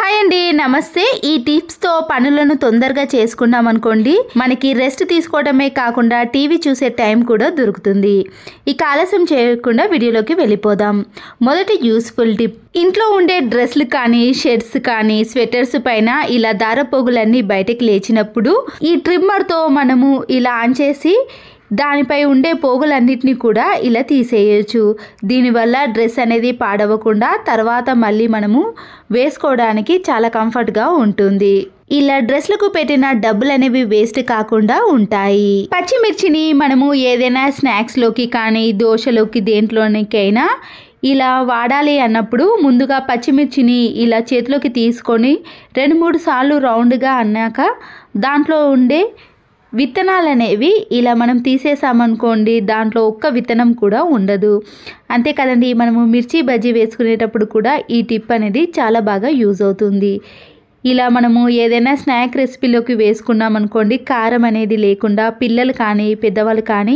hi అండి నమస్తే ఈ టిప్స్తో పనులను తొందరగా చేసుకున్నాం అనుకోండి మనకి రెస్ట్ తీసుకోవడమే కాకుండా టీవీ చూసే టైం కూడా దొరుకుతుంది ఇక ఆలస్యం చేయకుండా వీడియోలోకి వెళ్ళిపోదాం మొదటి యూస్ఫుల్ టిప్ ఇంట్లో ఉండే డ్రెస్లు కానీ షర్ట్స్ కానీ స్వెటర్స్ పైన ఇలా దారపోగులన్నీ బయటకు లేచినప్పుడు ఈ ట్రిమ్మర్తో మనము ఇలా ఆన్ చేసి దానిపై ఉండే పోగులన్నిటిని కూడా ఇలా తీసేయచ్చు దీనివల్ల డ్రెస్ అనేది పాడవకుండా తర్వాత మళ్ళీ మనము వేసుకోవడానికి చాలా కంఫర్ట్గా ఉంటుంది ఇలా డ్రెస్లకు పెట్టిన డబ్బులు అనేవి వేస్ట్ కాకుండా ఉంటాయి పచ్చిమిర్చిని మనము ఏదైనా స్నాక్స్లోకి కానీ దోశలోకి దేంట్లోనికైనా ఇలా వాడాలి అన్నప్పుడు ముందుగా పచ్చిమిర్చిని ఇలా చేతిలోకి తీసుకొని రెండు మూడు సార్లు రౌండ్గా అన్నాక దాంట్లో ఉండే విత్తనాలు అనేవి ఇలా మనం తీసేసామనుకోండి దాంట్లో ఒక్క విత్తనం కూడా ఉండదు అంతే కదండి మనము మిర్చి బజ్జీ వేసుకునేటప్పుడు కూడా ఈ టిప్ అనేది చాలా బాగా యూజ్ అవుతుంది ఇలా మనము ఏదైనా స్నాక్ రెసిపీలోకి వేసుకున్నాం అనుకోండి కారం అనేది లేకుండా పిల్లలు కానీ పెద్దవాళ్ళు కానీ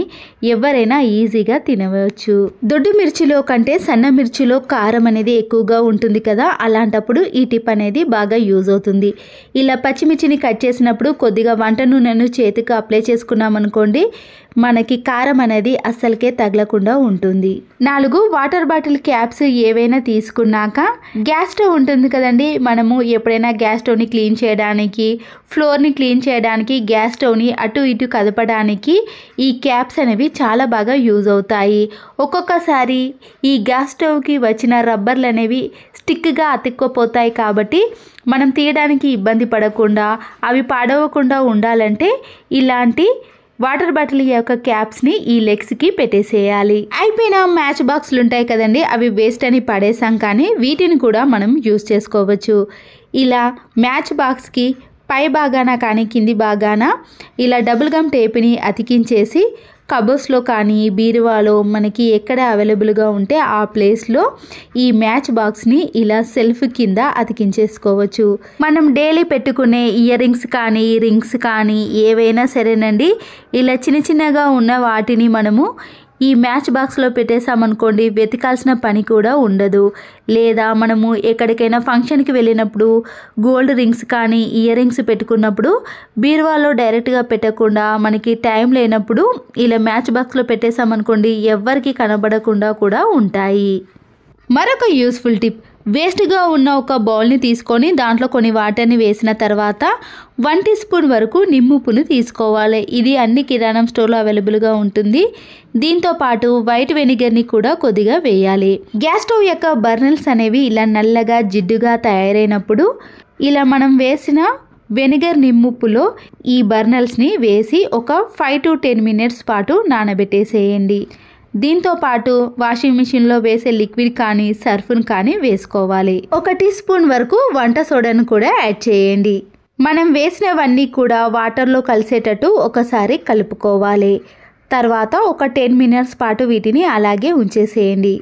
ఎవరైనా ఈజీగా తినవచ్చు దొడ్డు మిర్చిలో కంటే సన్న మిర్చిలో కారం అనేది ఎక్కువగా ఉంటుంది కదా అలాంటప్పుడు ఈ టిప్ అనేది బాగా యూజ్ అవుతుంది ఇలా పచ్చిమిర్చిని కట్ చేసినప్పుడు కొద్దిగా వంట నూనెను చేతికి అప్లై చేసుకున్నాం అనుకోండి మనకి కారం అనేది అస్సలకే తగలకుండా ఉంటుంది నాలుగు వాటర్ బాటిల్ క్యాప్స్ ఏవైనా తీసుకున్నాక గ్యాస్ స్టవ్ ఉంటుంది కదండి మనము ఎప్పుడైనా గ్యాస్ స్టవ్ని క్లీన్ చేయడానికి ఫ్లోర్ని క్లీన్ చేయడానికి గ్యాస్ స్టవ్ని అటు ఇటు కదపడానికి ఈ క్యాప్స్ అనేవి చాలా బాగా యూజ్ అవుతాయి ఒక్కొక్కసారి ఈ గ్యాస్ స్టవ్కి వచ్చిన రబ్బర్లు అనేవి స్టిక్గా అతుక్కుపోతాయి కాబట్టి మనం తీయడానికి ఇబ్బంది పడకుండా అవి పాడవకుండా ఉండాలంటే ఇలాంటి వాటర్ బాటిల్ యొక్క క్యాప్స్ ని ఈ లెగ్స్ కి పెట్టేసేయాలి అయిపోయిన మ్యాచ్ బాక్స్లు ఉంటాయి కదండి అవి వేస్ట్ అని పడేసాం కానీ వీటిని కూడా మనం యూస్ చేసుకోవచ్చు ఇలా మ్యాచ్ బాక్స్కి పై భాగాన కానీ కింది భాగాన ఇలా డబుల్ గమ్ టేప్ని అతికించేసి కబోస్లో కానీ బీరువాలో మనకి ఎక్కడ అవైలబుల్గా ఉంటే ఆ ప్లేస్లో ఈ మ్యాచ్ బాక్స్ని ఇలా సెల్ఫ్ కింద అతికించేసుకోవచ్చు మనం డైలీ పెట్టుకునే ఇయర్ రింగ్స్ కానీ రింగ్స్ కానీ ఏవైనా సరేనండి ఇలా చిన్న చిన్నగా ఉన్న వాటిని మనము ఈ మ్యాచ్ బాక్స్లో పెట్టేశామనుకోండి వెతకాల్సిన పని కూడా ఉండదు లేదా మనము ఎక్కడికైనా ఫంక్షన్కి వెళ్ళినప్పుడు గోల్డ్ రింగ్స్ కానీ ఇయర్ రింగ్స్ పెట్టుకున్నప్పుడు బీరువాలో డైరెక్ట్గా పెట్టకుండా మనకి టైం లేనప్పుడు ఇలా మ్యాచ్ బాక్స్లో పెట్టేశామనుకోండి ఎవ్వరికి కనబడకుండా కూడా ఉంటాయి మరొక యూస్ఫుల్ టిప్ వేస్ట్గా ఉన్న ఒక బౌల్ని తీసుకొని దాంట్లో కొన్ని వాటర్ని వేసిన తర్వాత వన్ టీ స్పూన్ వరకు నిమ్ముప్పును తీసుకోవాలి ఇది అన్ని కిరాణం స్టోర్లో అవైలబుల్గా ఉంటుంది దీంతో పాటు వైట్ వెనిగర్ని కూడా కొద్దిగా వేయాలి గ్యాస్ స్టవ్ యొక్క బర్నల్స్ అనేవి ఇలా నల్లగా జిడ్డుగా తయారైనప్పుడు ఇలా మనం వేసిన వెనిగర్ నిమ్ముప్పులో ఈ బర్నల్స్ని వేసి ఒక ఫైవ్ టు టెన్ మినిట్స్ పాటు నానబెట్టేసేయండి దీంతో పాటు వాషింగ్ మిషన్లో వేసే లిక్విడ్ కానీ సర్ఫ్ను కానీ వేసుకోవాలి ఒక టీ స్పూన్ వరకు వంట సోడాను కూడా యాడ్ చేయండి మనం వేసినవన్నీ కూడా వాటర్లో కలిసేటట్టు ఒకసారి కలుపుకోవాలి తర్వాత ఒక టెన్ మినిట్స్ పాటు వీటిని అలాగే ఉంచేసేయండి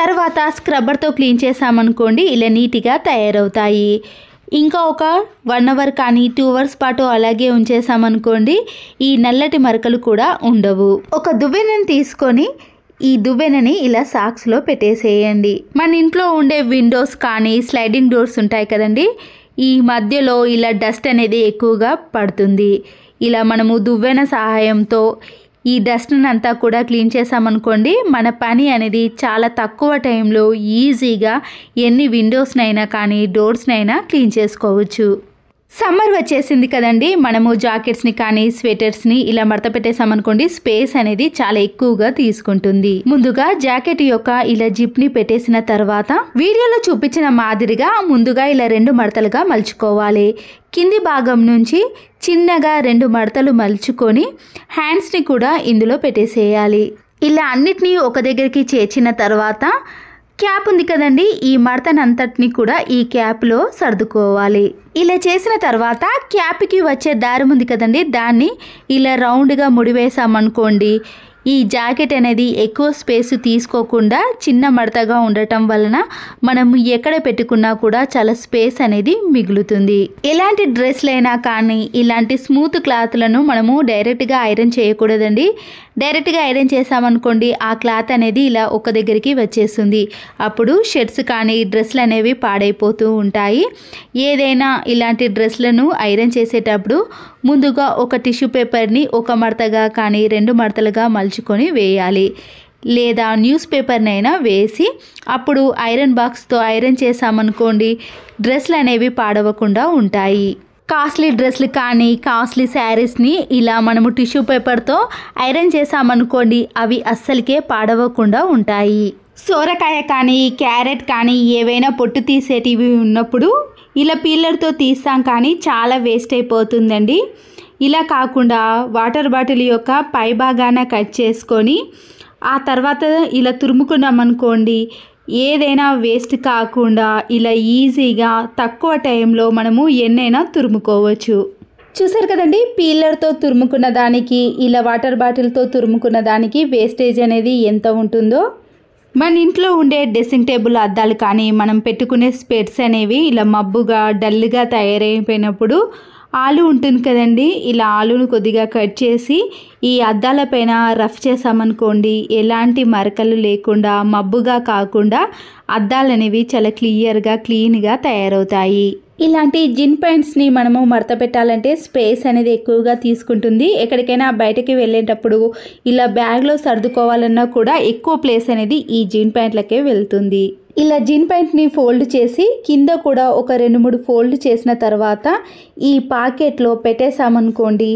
తర్వాత స్క్రబ్బర్తో క్లీన్ చేసామనుకోండి ఇలా నీట్గా తయారవుతాయి ఇంకా ఒక వన్ అవర్ కానీ టూ అవర్స్ పాటు అలాగే ఉంచేసామనుకోండి ఈ నల్లటి మరకలు కూడా ఉండవు ఒక దువ్వెనని తీసుకొని ఈ దువ్వెనని ఇలా సాక్స్లో పెట్టేసేయండి మన ఇంట్లో ఉండే విండోస్ కానీ స్లైడింగ్ డోర్స్ ఉంటాయి కదండి ఈ మధ్యలో ఇలా డస్ట్ అనేది ఎక్కువగా పడుతుంది ఇలా మనము దువ్వెన సహాయంతో ఈ డస్ట్ని అంతా కూడా క్లీన్ చేసామనుకోండి మన పని అనేది చాలా తక్కువ టైంలో ఈజీగా ఎన్ని విండోస్నైనా కానీ డోర్స్నైనా క్లీన్ చేసుకోవచ్చు సమ్మర్ వచ్చేసింది కదండి మనము జాకెట్స్ని కానీ స్వెటర్స్ని ఇలా మడత పెట్టేసామనుకోండి స్పేస్ అనేది చాలా ఎక్కువగా తీసుకుంటుంది ముందుగా జాకెట్ యొక్క ఇలా జిప్ని పెట్టేసిన తర్వాత వీడియోలో చూపించిన మాదిరిగా ముందుగా ఇలా రెండు మడతలుగా మలుచుకోవాలి కింది భాగం నుంచి చిన్నగా రెండు మడతలు మలుచుకొని హ్యాండ్స్ని కూడా ఇందులో పెట్టేసేయాలి ఇలా అన్నిటినీ ఒక దగ్గరికి చేర్చిన తర్వాత క్యాప్ ఉంది కదండి ఈ మడతనంతటిని కూడా ఈ క్యాప్లో సర్దుకోవాలి ఇలా చేసిన తర్వాత క్యాప్కి వచ్చే దారం ఉంది కదండి దాన్ని ఇలా రౌండ్గా ముడివేసామనుకోండి ఈ జాకెట్ అనేది ఎక్కువ స్పేస్ తీసుకోకుండా చిన్న మడతగా ఉండటం వలన మనము ఎక్కడ పెట్టుకున్నా కూడా చాలా స్పేస్ అనేది మిగులుతుంది ఎలాంటి డ్రెస్లైనా కానీ ఇలాంటి స్మూత్ క్లాత్లను మనము డైరెక్ట్గా ఐరన్ చేయకూడదండి డైరెక్ట్గా ఐరన్ చేసామనుకోండి ఆ క్లాత్ అనేది ఇలా ఒక దగ్గరికి వచ్చేస్తుంది అప్పుడు షర్ట్స్ కానీ డ్రెస్సులు అనేవి పాడైపోతూ ఉంటాయి ఏదైనా ఇలాంటి డ్రెస్లను ఐరన్ చేసేటప్పుడు ముందుగా ఒక టిష్యూ పేపర్ని ఒక మడతగా కానీ రెండు మడతలుగా మలుచుకొని వేయాలి లేదా న్యూస్ పేపర్నైనా వేసి అప్పుడు ఐరన్ బాక్స్తో ఐరన్ చేసామనుకోండి డ్రెస్లు అనేవి పాడవకుండా ఉంటాయి కాస్ట్లీ డ్రెస్లు కానీ కాస్ట్లీ శారీస్ని ఇలా మనము టిష్యూ పేపర్తో ఐరన్ చేసామనుకోండి అవి అస్సలకే పాడవకుండా ఉంటాయి సోరకాయ కానీ క్యారెట్ కానీ ఏవైనా పొట్టు తీసేటివి ఉన్నప్పుడు ఇలా పీలర్తో తీస్తాం కానీ చాలా వేస్ట్ అయిపోతుందండి ఇలా కాకుండా వాటర్ బాటిల్ యొక్క పై భాగాన కట్ చేసుకొని ఆ తర్వాత ఇలా తురుముకున్నామనుకోండి ఏదైనా వేస్ట్ కాకుండా ఇలా ఈజీగా తక్కువ టైంలో మనము ఎన్నైనా తురుముకోవచ్చు చూసారు కదండి పీలర్తో తురుముకున్న దానికి ఇలా వాటర్ బాటిల్తో తురుముకున్న దానికి వేస్టేజ్ అనేది ఎంత ఉంటుందో మన ఇంట్లో ఉండే డ్రెస్సింగ్ టేబుల్ అద్దాలు కానీ మనం పెట్టుకునే స్పెట్స్ అనేవి ఇలా మబ్బుగా డల్గా తయారైపోయినప్పుడు ఆలు ఉంటుంది కదండి ఇలా ఆలును కొద్దిగా కట్ చేసి ఈ అద్దాల పైన రఫ్ చేసామనుకోండి ఎలాంటి మరకలు లేకుండా మబ్బుగా కాకుండా అద్దాలు అనేవి చాలా క్లియర్గా క్లీన్గా తయారవుతాయి ఇలాంటి జిన్ ని మనము మడత పెట్టాలంటే స్పేస్ అనేది ఎక్కువగా తీసుకుంటుంది ఎక్కడికైనా బయటకి వెళ్ళేటప్పుడు ఇలా బ్యాగ్లో సర్దుకోవాలన్నా కూడా ఎక్కువ ప్లేస్ అనేది ఈ జిన్ ప్యాంట్లకే వెళ్తుంది ఇలా జిన్ ప్యాంట్ని ఫోల్డ్ చేసి కింద కూడా ఒక రెండు మూడు ఫోల్డ్ చేసిన తర్వాత ఈ పాకెట్లో పెట్టేసామనుకోండి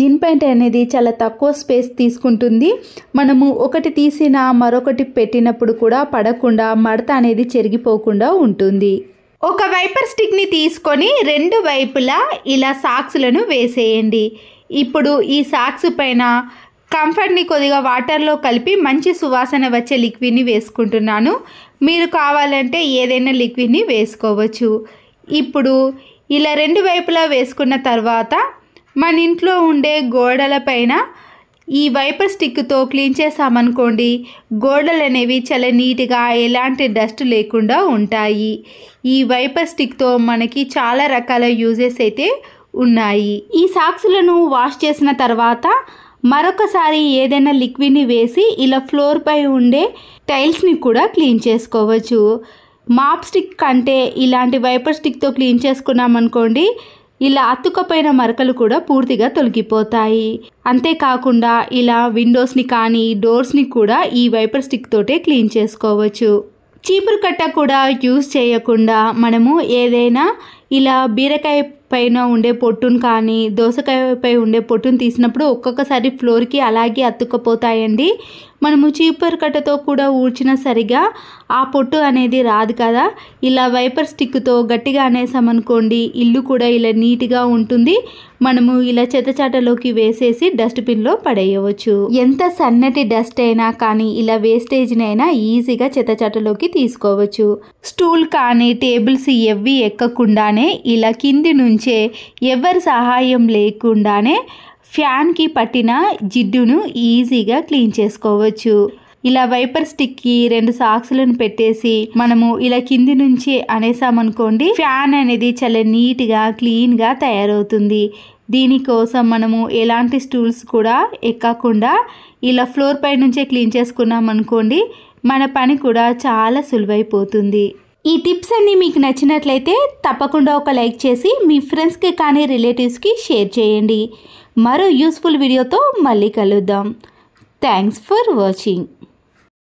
జిన్ ప్యాంట్ అనేది చాలా తక్కువ స్పేస్ తీసుకుంటుంది మనము ఒకటి తీసిన మరొకటి పెట్టినప్పుడు కూడా పడకుండా మడత అనేది చెరిగిపోకుండా ఉంటుంది ఒక వైపర్ స్టిక్ని తీసుకొని రెండు వైపులా ఇలా సాక్స్లను వేసేయండి ఇప్పుడు ఈ సాక్స్ పైన కంఫర్ట్ని కొద్దిగా వాటర్లో కలిపి మంచి సువాసన వచ్చే లిక్విడ్ని వేసుకుంటున్నాను మీరు కావాలంటే ఏదైనా లిక్విడ్ని వేసుకోవచ్చు ఇప్పుడు ఇలా రెండు వైపులా వేసుకున్న తర్వాత మన ఇంట్లో ఉండే గోడల ఈ వైపర్ స్టిక్తో క్లీన్ చేసామనుకోండి గోడలు అనేవి చాలా నీట్గా ఎలాంటి డస్ట్ లేకుండా ఉంటాయి ఈ వైపర్ స్టిక్తో మనకి చాలా రకాల యూజెస్ అయితే ఉన్నాయి ఈ సాక్స్లను వాష్ చేసిన తర్వాత మరొకసారి ఏదైనా లిక్విడ్ని వేసి ఇలా ఫ్లోర్పై ఉండే టైల్స్ని కూడా క్లీన్ చేసుకోవచ్చు మాప్ స్టిక్ కంటే ఇలాంటి వైపర్ స్టిక్తో క్లీన్ చేసుకున్నామనుకోండి ఇలా అతుకపోయిన మరకలు కూడా పూర్తిగా తొలగిపోతాయి అంతేకాకుండా ఇలా విండోస్ని కానీ డోర్స్ని కూడా ఈ వైపర్ స్టిక్ తోటే క్లీన్ చేసుకోవచ్చు చీపురు కట్ట కూడా యూజ్ చేయకుండా మనము ఏదైనా ఇలా బీరకాయ పైన ఉండే పొట్టును కానీ దోసకాయపై ఉండే పొట్టును తీసినప్పుడు ఒక్కొక్కసారి ఫ్లోర్కి అలాగే అతుక్కపోతాయండి మనము చీపర్ కట్టతో కూడా ఊడ్చినా సరిగా ఆ పొట్టు అనేది రాదు కదా ఇలా వైపర్ స్టిక్తో గట్టిగా అనేసామనుకోండి ఇల్లు కూడా ఇలా నీట్గా ఉంటుంది మనము ఇలా చెత్తచాటలోకి వేసేసి డస్ట్బిన్లో పడేయవచ్చు ఎంత సన్నటి డస్ట్ అయినా కానీ ఇలా వేస్టేజ్నైనా ఈజీగా చెత్తచాటలోకి తీసుకోవచ్చు స్టూల్ కానీ టేబుల్స్ ఎవ్వి ఎక్కకుండానే ఇలా కింది నుంచి నుంచే ఎవరి సహాయం లేకుండానే ఫ్యాన్కి పట్టిన జిడ్డును ఈజీగా క్లీన్ చేసుకోవచ్చు ఇలా వైపర్ స్టిక్కి రెండు సాక్స్లను పెట్టేసి మనము ఇలా కింది నుంచి అనేసామనుకోండి ఫ్యాన్ అనేది చాలా నీట్గా క్లీన్గా తయారవుతుంది దీనికోసం మనము ఎలాంటి స్టూల్స్ కూడా ఎక్కకుండా ఇలా ఫ్లోర్ పై నుంచే క్లీన్ చేసుకున్నాం అనుకోండి మన పని కూడా చాలా సులువైపోతుంది ఈ టిప్స్ అన్నీ మీకు నచ్చినట్లయితే తప్పకుండా ఒక లైక్ చేసి మీ ఫ్రెండ్స్కి కానీ రిలేటివ్స్కి షేర్ చేయండి మరో యూస్ఫుల్ వీడియోతో మళ్ళీ కలుద్దాం థ్యాంక్స్ ఫర్ వాచింగ్